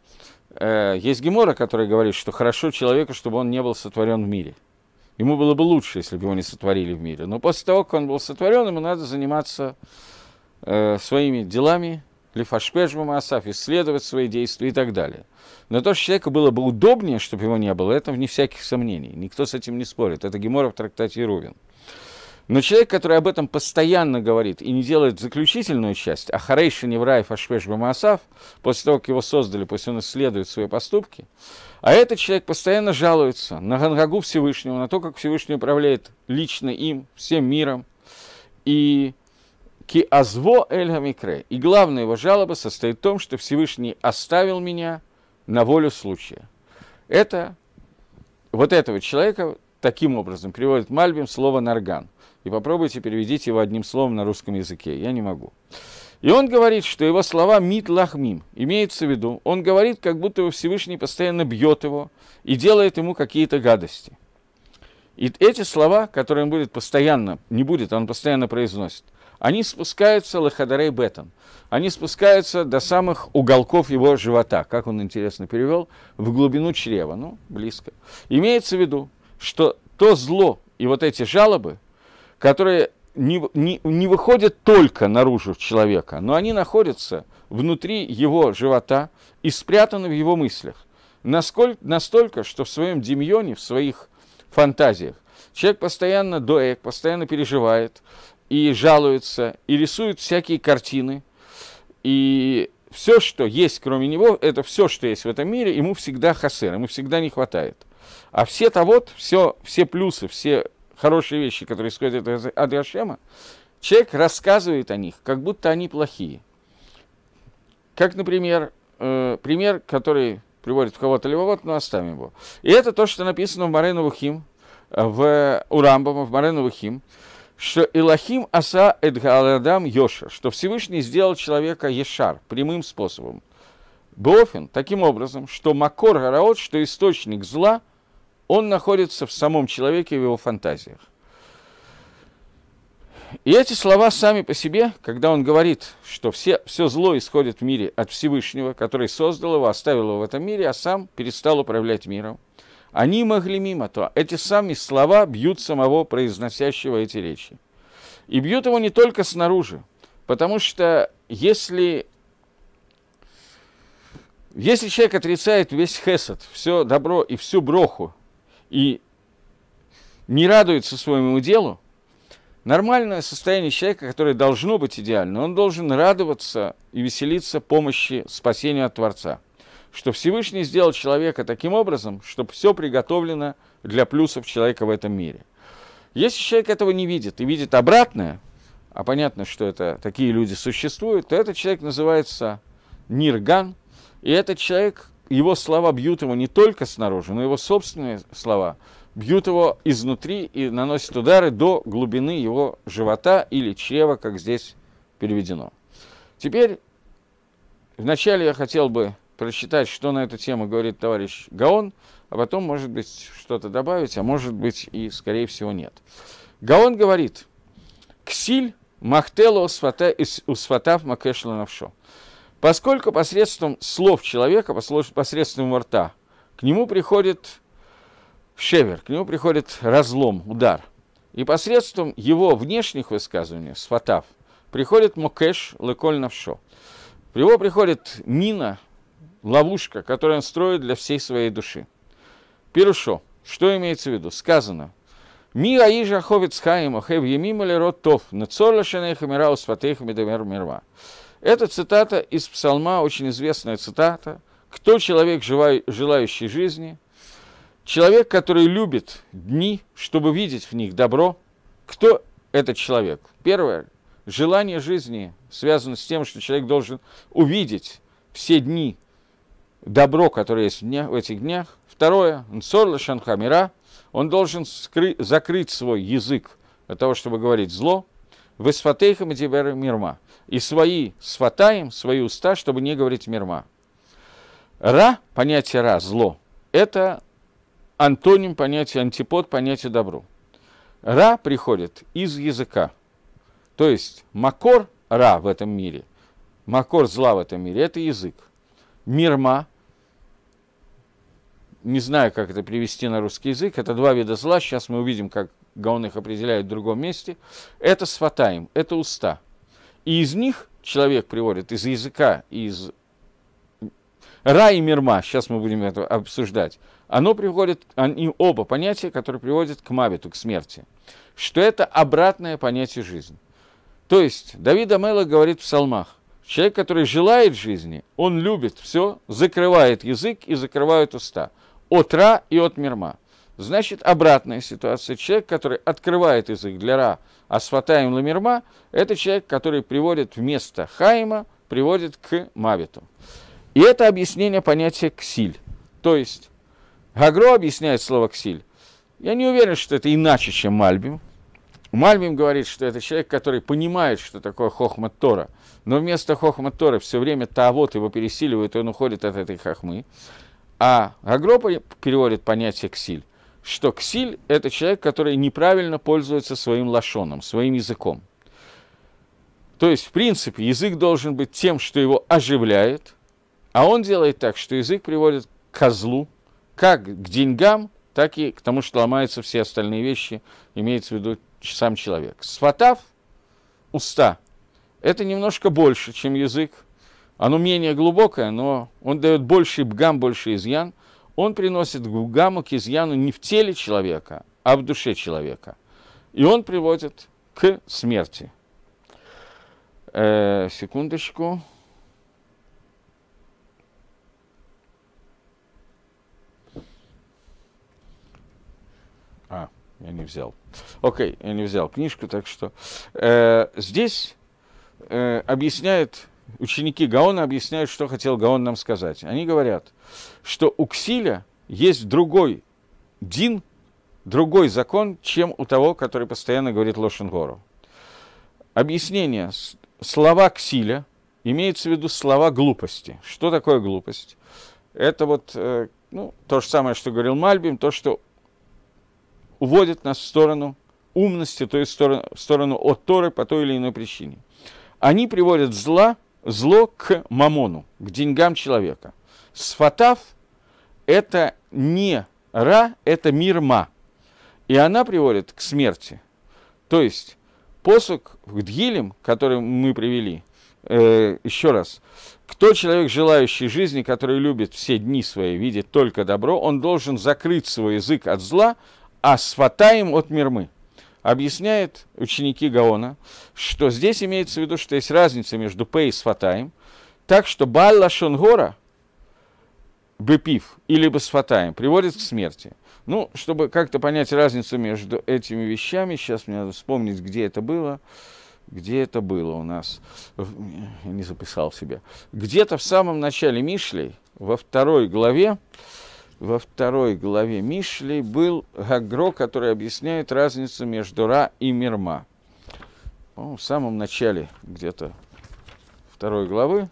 Э, есть Гемора, который говорит, что хорошо человеку, чтобы он не был сотворен в мире. Ему было бы лучше, если бы его не сотворили в мире. Но после того, как он был сотворен, ему надо заниматься э, своими делами, лифашпеш маасав исследовать свои действия и так далее. Но то, что человеку было бы удобнее, чтобы его не было, это вне всяких сомнений. Никто с этим не спорит. Это Геморов в трактате Рувин. Но человек, который об этом постоянно говорит и не делает заключительную часть, а Харейши Неврай Фашпеш Бамасав, после того, как его создали, пусть он исследует свои поступки, а этот человек постоянно жалуется на Гангагу Всевышнего, на то, как Всевышний управляет лично им, всем миром, и Ки азво эль гамикре. И главная его жалоба состоит в том, что Всевышний оставил меня на волю случая. Это вот этого человека таким образом приводит Мальбим слово «нарган». И попробуйте переведите его одним словом на русском языке. Я не могу. И он говорит, что его слова «мит лахмим» имеется в виду. Он говорит, как будто его Всевышний постоянно бьет его и делает ему какие-то гадости. И эти слова, которые он будет постоянно, не будет, он постоянно произносит, они спускаются лохадарей Бетон. Они спускаются до самых уголков его живота, как он интересно перевел, в глубину чрева, ну, близко. Имеется в виду, что то зло и вот эти жалобы, которые не, не, не выходят только наружу человека, но они находятся внутри его живота и спрятаны в его мыслях. Насколько, настолько, что в своем демьоне, в своих фантазиях, человек постоянно доек, постоянно переживает, и жалуется, и рисует всякие картины. И все, что есть кроме него, это все, что есть в этом мире, ему всегда хасер, ему всегда не хватает. А все то вот, все, все плюсы, все хорошие вещи, которые исходят от Гошема, человек рассказывает о них, как будто они плохие. Как, например, э, пример, который приводит в кого-то левовод, но ну, оставим его. И это то, что написано в Мареновухим, э, в Урамбома, в Мареновухим. Хим что Элохим Аса Эдгаладам Йоша, что Всевышний сделал человека Ешар прямым способом. Бофин таким образом, что Макор Гараот, что источник зла, он находится в самом человеке в его фантазиях. И эти слова сами по себе, когда он говорит, что все, все зло исходит в мире от Всевышнего, который создал его, оставил его в этом мире, а сам перестал управлять миром – они могли мимо то. Эти сами слова бьют самого произносящего эти речи. И бьют его не только снаружи, потому что если, если человек отрицает весь хесед, все добро и всю броху, и не радуется своему делу, нормальное состояние человека, которое должно быть идеально, он должен радоваться и веселиться помощи, спасению от Творца что Всевышний сделал человека таким образом, чтобы все приготовлено для плюсов человека в этом мире. Если человек этого не видит и видит обратное, а понятно, что это такие люди существуют, то этот человек называется Нирган, и этот человек, его слова бьют его не только снаружи, но его собственные слова бьют его изнутри и наносят удары до глубины его живота или чрева, как здесь переведено. Теперь вначале я хотел бы прочитать, что на эту тему говорит товарищ Гаон, а потом, может быть, что-то добавить, а может быть и, скорее всего, нет. Гаон говорит, «Ксиль махтело усфатав макешла навшо». Поскольку посредством слов человека, посредством его рта, к нему приходит шевер, к нему приходит разлом, удар. И посредством его внешних высказываний, сватав, приходит мокеш леколь навшо. При его приходит мина, ловушка, которую он строит для всей своей души. Пирушо, что имеется в виду? Сказано, Ми аижа ховец хаим охев емим или ротов, нецола шенеха мирау сватеха мирва. Это цитата из псалма, очень известная цитата. «Кто человек, желающий жизни?» Человек, который любит дни, чтобы видеть в них добро. Кто этот человек? Первое. Желание жизни связано с тем, что человек должен увидеть все дни добро, которое есть в, днях, в этих днях. Второе, нсорла шанхамира, он должен скры- закрыть свой язык для того, чтобы говорить зло. Весфатейхам и мирма. И свои сватаем свои уста, чтобы не говорить мирма. Ра, понятие ра, зло, это антоним понятия антипод, понятия добро. Ра приходит из языка. То есть макор ра в этом мире, макор зла в этом мире – это язык. Мирма не знаю, как это привести на русский язык, это два вида зла, сейчас мы увидим, как Гаон их определяет в другом месте, это сватаем, это уста. И из них человек приводит, из языка, из ра и мирма, сейчас мы будем это обсуждать, оно приводит, они оба понятия, которые приводят к мавиту, к смерти, что это обратное понятие жизни. То есть Давид Амела говорит в псалмах, человек, который желает жизни, он любит все, закрывает язык и закрывает уста – от Ра и от Мирма. Значит, обратная ситуация. Человек, который открывает язык для Ра, Асфатаем Ламирма, это человек, который приводит вместо Хайма приводит к Мавиту. И это объяснение понятия ксиль. То есть, Гагро объясняет слово ксиль. Я не уверен, что это иначе, чем Мальбим. Мальбим говорит, что это человек, который понимает, что такое хохмат Тора, но вместо хохмат Тора все время Таавот его пересиливает, и он уходит от этой хохмы. А Агро переводит понятие ксиль, что ксиль – это человек, который неправильно пользуется своим лошоном, своим языком. То есть, в принципе, язык должен быть тем, что его оживляет, а он делает так, что язык приводит к козлу, как к деньгам, так и к тому, что ломаются все остальные вещи, имеется в виду сам человек. Сфатав – уста – это немножко больше, чем язык, оно менее глубокое, но он дает больше бгам, больше изъян. Он приносит гамму к изъяну не в теле человека, а в душе человека. И он приводит к смерти. Э, секундочку. А, я не взял. Окей, okay, я не взял книжку, так что э, здесь э, объясняет ученики Гаона объясняют, что хотел Гаон нам сказать. Они говорят, что у Ксиля есть другой дин, другой закон, чем у того, который постоянно говорит Лошенгору. Объяснение. Слова Ксиля имеются в виду слова глупости. Что такое глупость? Это вот э, ну, то же самое, что говорил Мальбим, то, что уводит нас в сторону умности, то есть в сторону, в сторону от Торы по той или иной причине. Они приводят зла – зло к мамону, к деньгам человека. Сфатав – это не ра, это мир ма. И она приводит к смерти. То есть посок к Дгилем, который мы привели, э, еще раз, кто человек, желающий жизни, который любит все дни свои, видит только добро, он должен закрыть свой язык от зла, а сфатаем от мирмы объясняет ученики Гаона, что здесь имеется в виду, что есть разница между П и Сфатаем, так что Балла Шонгора, Бепив или Басфатаем, приводит к смерти. Ну, чтобы как-то понять разницу между этими вещами, сейчас мне надо вспомнить, где это было. Где это было у нас? Я не записал себе. Где-то в самом начале Мишлей, во второй главе, во второй главе Мишли был Гагро, который объясняет разницу между Ра и Мирма. в самом начале где-то второй главы.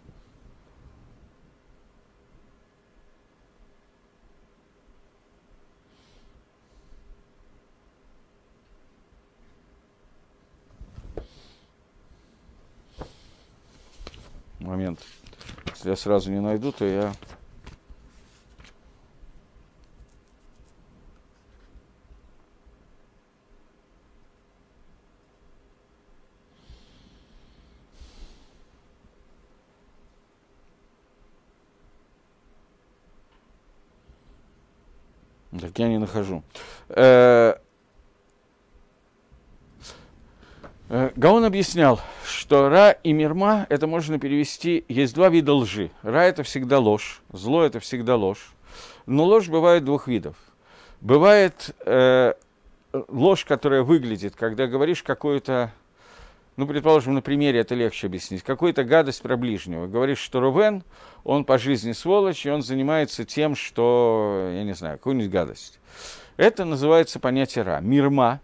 Момент. Если я сразу не найду, то я Ну, так я не нахожу. Э, э, Гаон объяснял, что ра и мирма, это можно перевести, есть два вида лжи. Ра – это всегда ложь, зло – это всегда ложь. Но ложь бывает двух видов. Бывает э, ложь, которая выглядит, когда говоришь какую-то ну, предположим, на примере это легче объяснить, какую-то гадость про ближнего. Говоришь, что Рувен, он по жизни сволочь, и он занимается тем, что, я не знаю, какую-нибудь гадость. Это называется понятие ра, мирма,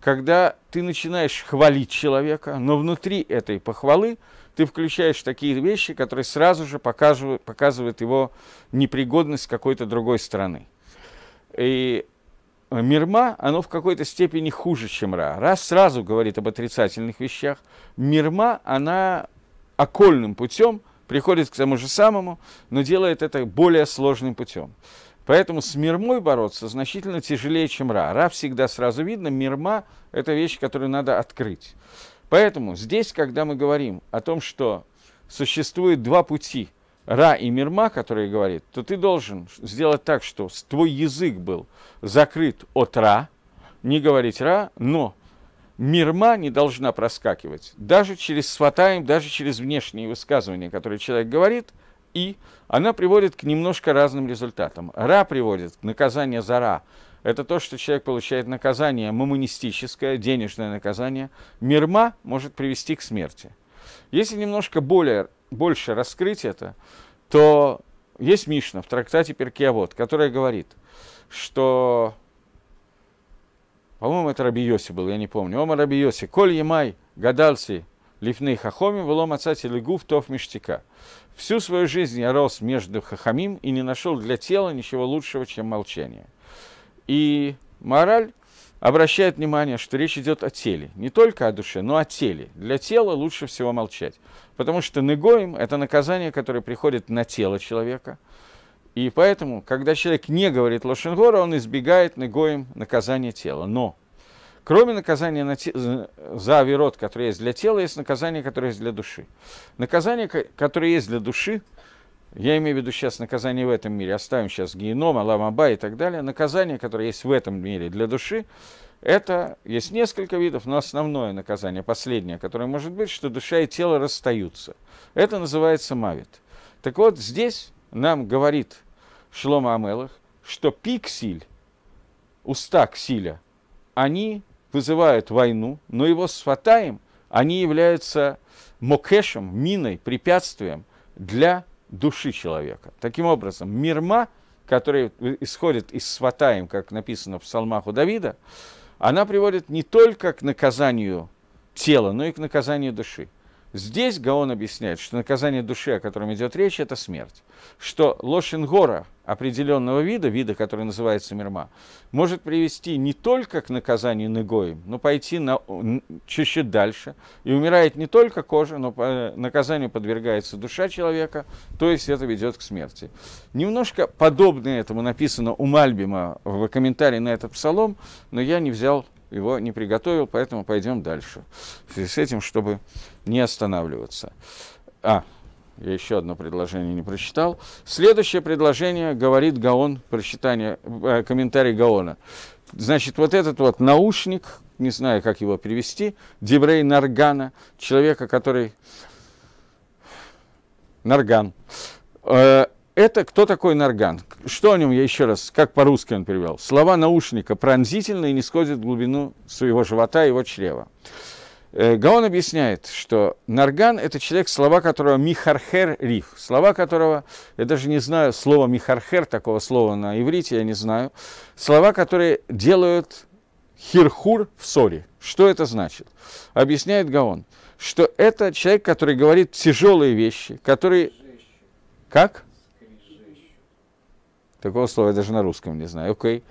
когда ты начинаешь хвалить человека, но внутри этой похвалы ты включаешь такие вещи, которые сразу же показывают, показывают его непригодность какой-то другой страны. И Э, мирма, оно в какой-то степени хуже, чем Ра. Ра сразу говорит об отрицательных вещах. Мирма, она окольным путем приходит к тому же самому, но делает это более сложным путем. Поэтому с мирмой бороться значительно тяжелее, чем ра. Ра всегда сразу видно, мирма – это вещь, которую надо открыть. Поэтому здесь, когда мы говорим о том, что существует два пути – Ра и Мирма, который говорит, то ты должен сделать так, что твой язык был закрыт от Ра, не говорить Ра, но Мирма не должна проскакивать даже через сватаем, даже через внешние высказывания, которые человек говорит, и она приводит к немножко разным результатам. Ра приводит к наказанию за Ра. Это то, что человек получает наказание мамонистическое, денежное наказание. Мирма может привести к смерти. Если немножко более, больше раскрыть это, то есть Мишна в трактате Перкиавод, которая говорит, что, по-моему, это Рабиоси был, я не помню, Ома Рабиоси, Коль Емай гадался лифны хахоми отца телегу в тоф миштика. Всю свою жизнь я рос между хахамим и не нашел для тела ничего лучшего, чем молчание. И мораль, обращает внимание, что речь идет о теле. Не только о душе, но о теле. Для тела лучше всего молчать. Потому что негоим – это наказание, которое приходит на тело человека. И поэтому, когда человек не говорит лошенгора, он избегает негоим наказания тела. Но Кроме наказания на те, за авирот, который есть для тела, есть наказание, которое есть для души. Наказание, которое есть для души, я имею в виду сейчас наказание в этом мире. Оставим сейчас геном, аламаба и так далее. Наказание, которое есть в этом мире для души, это есть несколько видов, но основное наказание, последнее, которое может быть, что душа и тело расстаются. Это называется мавит. Так вот, здесь нам говорит Шлома Амелах, что пиксель, уста ксиля, они вызывают войну, но его сфатаем, они являются мокешем, миной, препятствием для души человека. Таким образом, мирма, которая исходит из сватаем, как написано в псалмах у Давида, она приводит не только к наказанию тела, но и к наказанию души. Здесь Гаон объясняет, что наказание души, о котором идет речь, это смерть. Что лошенгора определенного вида, вида, который называется мирма, может привести не только к наказанию негоем, но пойти на, чуть-чуть дальше. И умирает не только кожа, но по наказанию подвергается душа человека, то есть это ведет к смерти. Немножко подобное этому написано у Мальбима в комментарии на этот псалом, но я не взял его не приготовил, поэтому пойдем дальше. В связи с этим, чтобы не останавливаться. А, я еще одно предложение не прочитал. Следующее предложение говорит Гаон, прочитание, э, комментарий Гаона. Значит, вот этот вот наушник, не знаю, как его перевести, Дебрей Наргана, человека, который... Нарган. Э, это кто такой Нарган? Что о нем я еще раз, как по-русски он перевел? Слова наушника пронзительно и не сходят в глубину своего живота и его чрева. Э, Гаон объясняет, что Нарган – это человек, слова которого Михархер Риф, слова которого, я даже не знаю слова Михархер, такого слова на иврите я не знаю, слова, которые делают хирхур в ссоре. Что это значит? Объясняет Гаон, что это человек, который говорит тяжелые вещи, который… Как? Такого слова я даже на русском не знаю. Окей. Okay.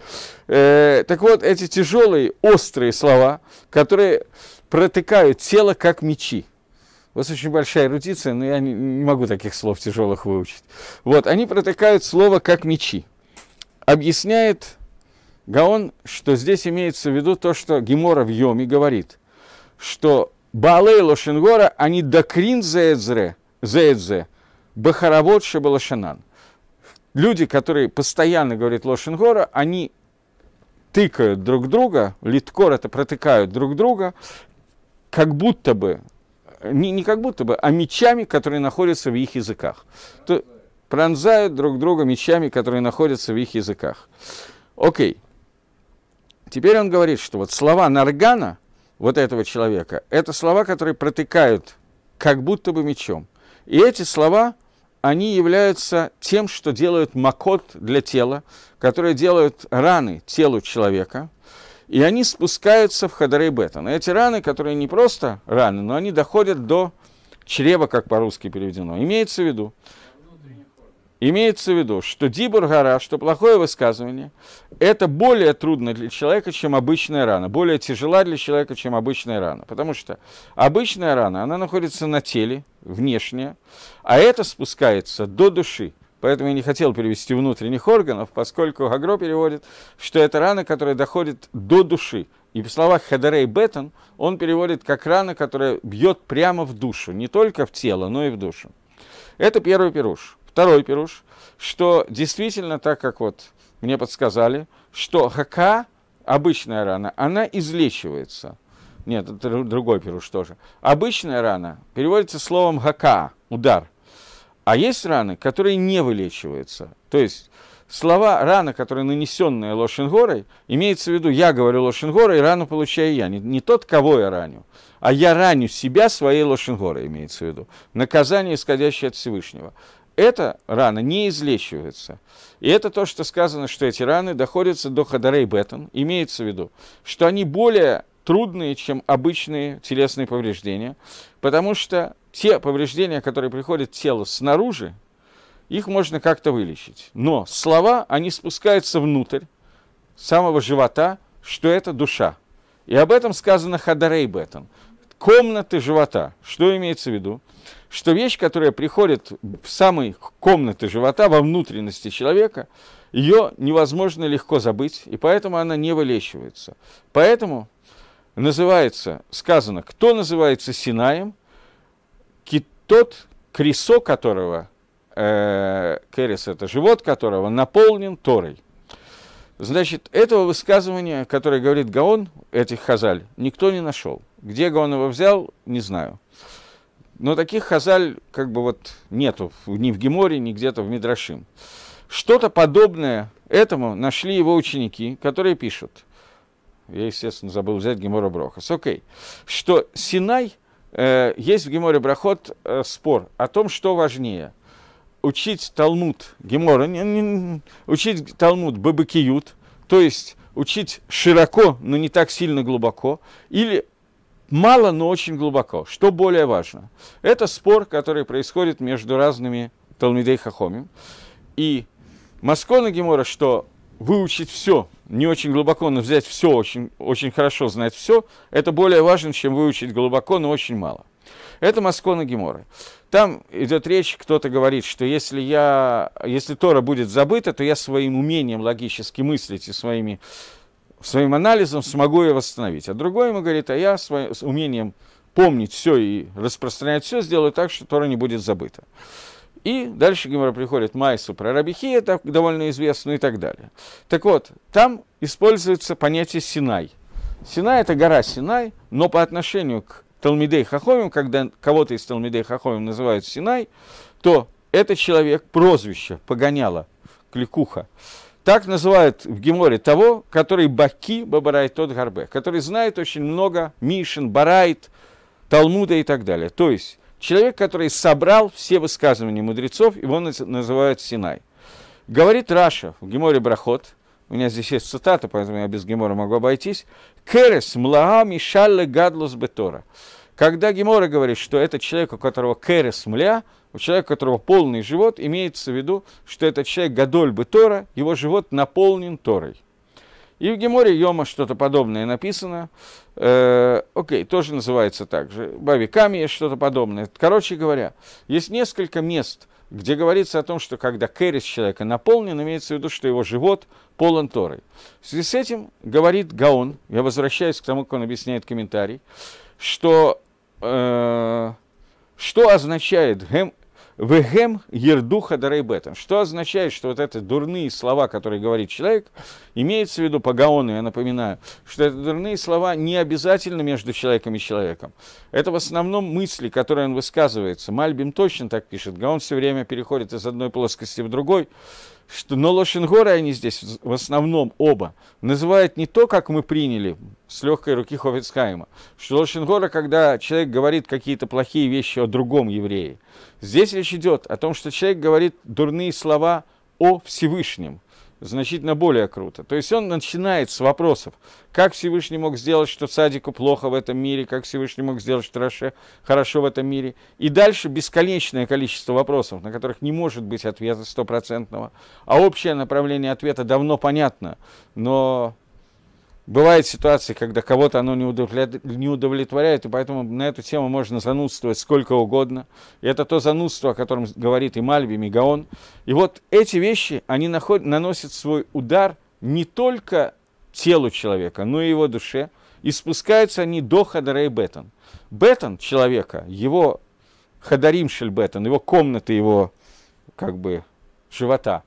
Э, так вот, эти тяжелые, острые слова, которые протыкают тело, как мечи. вот очень большая эрудиция, но я не, не могу таких слов тяжелых выучить. Вот, они протыкают слово, как мечи. Объясняет Гаон, что здесь имеется в виду то, что Гемора в Йоме говорит, что Балей Лошенгора, они а докрин зеэдзе, зеэдзе, бахаравод шабалашанан – люди, которые постоянно говорят Лошенгора, они тыкают друг друга, литкор это протыкают друг друга, как будто бы, не, не как будто бы, а мечами, которые находятся в их языках. То, пронзают друг друга мечами, которые находятся в их языках. Окей. Теперь он говорит, что вот слова Наргана, вот этого человека, это слова, которые протыкают как будто бы мечом. И эти слова они являются тем, что делают макот для тела, которые делают раны телу человека, и они спускаются в Хадарей Бетон. Эти раны, которые не просто раны, но они доходят до чрева, как по-русски переведено. Имеется в виду, Имеется в виду, что дибур гора, что плохое высказывание, это более трудно для человека, чем обычная рана, более тяжела для человека, чем обычная рана. Потому что обычная рана, она находится на теле, внешняя, а это спускается до души. Поэтому я не хотел перевести внутренних органов, поскольку Гагро переводит, что это рана, которая доходит до души. И в словах Хедерей Беттон он переводит как рана, которая бьет прямо в душу, не только в тело, но и в душу. Это первый пируш. Второй пируш, что действительно, так как вот мне подсказали, что хака, обычная рана, она излечивается. Нет, это другой пируш тоже. Обычная рана переводится словом хака, удар. А есть раны, которые не вылечиваются. То есть слова рана, которая нанесенная Лошенгорой, имеется в виду, я говорю Лошенгорой, рану получаю я. Не, не тот, кого я раню, а я раню себя своей Лошенгорой, имеется в виду. Наказание, исходящее от Всевышнего эта рана не излечивается. И это то, что сказано, что эти раны доходятся до хадарей бетон. Имеется в виду, что они более трудные, чем обычные телесные повреждения, потому что те повреждения, которые приходят в тело снаружи, их можно как-то вылечить. Но слова, они спускаются внутрь самого живота, что это душа. И об этом сказано Хадарей Бетон комнаты живота. Что имеется в виду? Что вещь, которая приходит в самые комнаты живота, во внутренности человека, ее невозможно легко забыть, и поэтому она не вылечивается. Поэтому называется, сказано, кто называется Синаем, тот, кресо которого, э, керес это живот которого, наполнен Торой. Значит, этого высказывания, которое говорит Гаон, этих хазаль, никто не нашел. Где Гаон его взял, не знаю. Но таких хазаль как бы вот нету ни в Геморе, ни где-то в Мидрашим. Что-то подобное этому нашли его ученики, которые пишут. Я, естественно, забыл взять Гемора Брохас. Окей. Что Синай, э, есть в Геморе Брахот э, спор о том, что важнее – учить Талмуд Гемора, учить Талмуд Бабакиют, то есть учить широко, но не так сильно глубоко, или мало, но очень глубоко. Что более важно? Это спор, который происходит между разными Талмидей Хахомим. И Маскона Гемора, что выучить все, не очень глубоко, но взять все, очень, очень хорошо знать все, это более важно, чем выучить глубоко, но очень мало. Это Маскона Гемора. Там идет речь, кто-то говорит, что если, я, если Тора будет забыта, то я своим умением логически мыслить и своими, своим анализом смогу ее восстановить. А другой ему говорит, а я своим, умением помнить все и распространять все сделаю так, что Тора не будет забыта. И дальше Гемора приходит Майсу про Рабихия, так, довольно известно и так далее. Так вот, там используется понятие Синай. Синай – это гора Синай, но по отношению к Талмидей Хахомим, когда кого-то из Талмидей Хахомим называют Синай, то этот человек прозвище погоняло, кликуха. Так называют в Геморе того, который Баки Бабарайт тот Гарбе, который знает очень много Мишин, Барайт, Талмуда и так далее. То есть человек, который собрал все высказывания мудрецов, его называют Синай. Говорит Раша в Геморе Брахот, у меня здесь есть цитата, поэтому я без Гемора могу обойтись, «Керес млаа мишалле гадлус бетора». Когда Гемора говорит, что это человек, у которого керес мля, у человека, у которого полный живот, имеется в виду, что этот человек гадоль бетора, его живот наполнен Торой. И в Геморе Йома что-то подобное написано. Э, окей, тоже называется так же. Бави Камия что-то подобное. Короче говоря, есть несколько мест – где говорится о том, что когда керис человека наполнен, имеется в виду, что его живот полон Торой. В связи с этим говорит Гаон, я возвращаюсь к тому, как он объясняет комментарий, что, э, что означает гем Вегем ердуха дарейбетом. Что означает, что вот это дурные слова, которые говорит человек, имеется в виду погаоны. я напоминаю, что это дурные слова не обязательно между человеком и человеком. Это в основном мысли, которые он высказывается. Мальбим точно так пишет. Гаон все время переходит из одной плоскости в другой что, но Лошенгоры они здесь в основном оба называют не то, как мы приняли с легкой руки Хофицхайма, что Лошенгора, когда человек говорит какие-то плохие вещи о другом еврее, здесь речь идет о том, что человек говорит дурные слова о Всевышнем – значительно более круто. То есть он начинает с вопросов, как Всевышний мог сделать, что садику плохо в этом мире, как Всевышний мог сделать, что Раше хорошо в этом мире. И дальше бесконечное количество вопросов, на которых не может быть ответа стопроцентного. А общее направление ответа давно понятно, но Бывают ситуации, когда кого-то оно не удовлетворяет, и поэтому на эту тему можно занудствовать сколько угодно. И это то занудство, о котором говорит и Мальбим, и Гаон. И вот эти вещи, они находят, наносят свой удар не только телу человека, но и его душе. И спускаются они до Хадарей Бетон. Бетон человека, его Хадарим бетон, его комната, его как бы живота,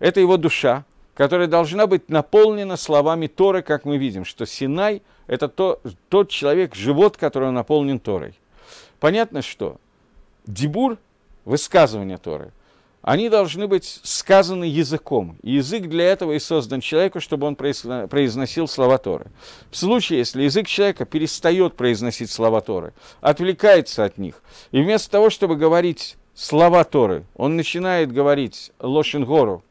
это его душа, которая должна быть наполнена словами Торы, как мы видим, что Синай – это то, тот человек, живот, который наполнен Торой. Понятно, что дебур – высказывание Торы – они должны быть сказаны языком. И язык для этого и создан человеку, чтобы он произносил слова Торы. В случае, если язык человека перестает произносить слова Торы, отвлекается от них, и вместо того, чтобы говорить слова Торы, он начинает говорить Лошингору,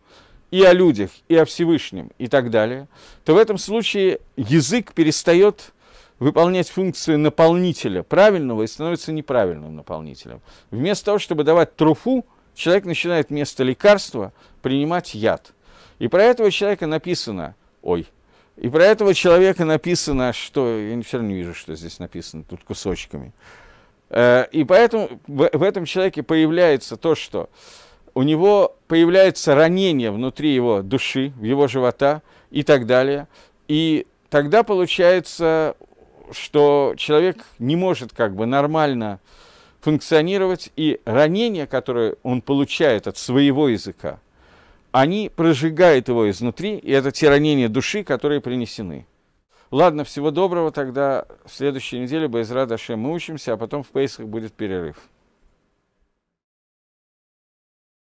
и о людях, и о Всевышнем, и так далее, то в этом случае язык перестает выполнять функцию наполнителя правильного и становится неправильным наполнителем. Вместо того, чтобы давать труфу, человек начинает вместо лекарства принимать яд. И про этого человека написано, ой, и про этого человека написано, что, я все равно не вижу, что здесь написано, тут кусочками. Э, и поэтому в этом человеке появляется то, что у него появляется ранение внутри его души, в его живота и так далее. И тогда получается, что человек не может как бы нормально функционировать, и ранения, которые он получает от своего языка, они прожигают его изнутри, и это те ранения души, которые принесены. Ладно, всего доброго, тогда в следующей неделе Байзра Дашем мы учимся, а потом в Пейсах будет перерыв.